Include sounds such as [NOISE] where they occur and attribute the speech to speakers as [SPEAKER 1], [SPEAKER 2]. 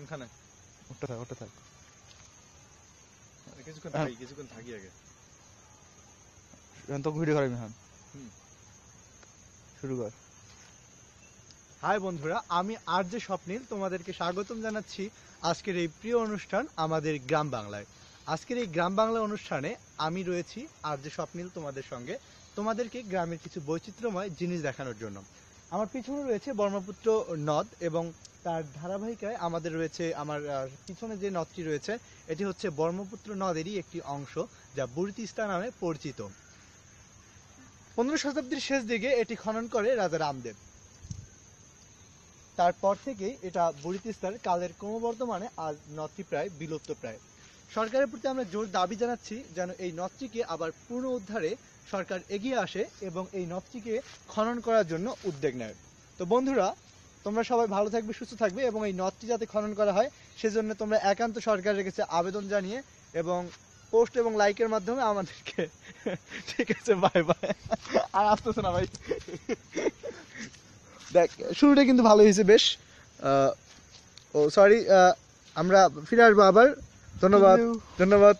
[SPEAKER 1] কোনখানে ওটা থাক ওটা থাক কিছুক্ষণ থাকি হ্যাঁ। কিছুক্ষণ থাকি আগে
[SPEAKER 2] এখন ভিডিও করাবি হ্যাঁ শুরু কর
[SPEAKER 3] হাই বন্ধুরা আমি আর যে স্বপ্নিল তোমাদেরকে স্বাগতম জানাচ্ছি আজকের এই প্রিয় অনুষ্ঠান আমাদের গ্রাম বাংলায় আজকের এই গ্রাম বাংলা অনুষ্ঠানে আমি রয়েছি আর যে স্বপ্নিল তোমাদের সঙ্গে তোমাদেরকে গ্রামের কিছু বৈচিত্র্যময় জিনিস দেখানোর জন্য আমার পিছনে রয়েছে ব্রহ্মপুত্র নদ এবং তার ধারাবাহিকায় আমাদের রয়েছে আমার পিছনে যে নদটি রয়েছে এটি হচ্ছে ব্রহ্মপুত্র নদেরই একটি অংশ যা বুড়িতিস্তা নামে পরিচিত পনেরো শতাব্দীর শেষ দিকে এটি খনন করে রাজা রামদেব তারপর থেকেই এটা বুড়িতিস্তার কালের ক্রমবর্ধমানে আজ নদটি প্রায় বিলুপ্ত প্রায় সরকারের প্রতি আমরা জোর দাবি জানাচ্ছি যেন এই নদটিকে আবার পুনঃ উদ্ধারে সরকার এগিয়ে আসে এবং এই নদটিকে খনন করার জন্য উদ্যোগ নেয় তো বন্ধুরা তোমরা সবাই ভালো থাকবে সুস্থ থাকবে এবং এই নদটি যাতে খনন করা হয় সেজন্য তোমরা একান্ত সরকারের কাছে আবেদন জানিয়ে এবং পোস্ট এবং লাইকের মাধ্যমে আমাদেরকে
[SPEAKER 2] [LAUGHS] ঠিক আছে বাই বাই আর আসতেছে না ভাই দেখ শুরুটা কিন্তু ভালো হয়েছে বেশ ও সরি আমরা ফিরে আসবো আবার ধন্যবাদ ধন্যবাদ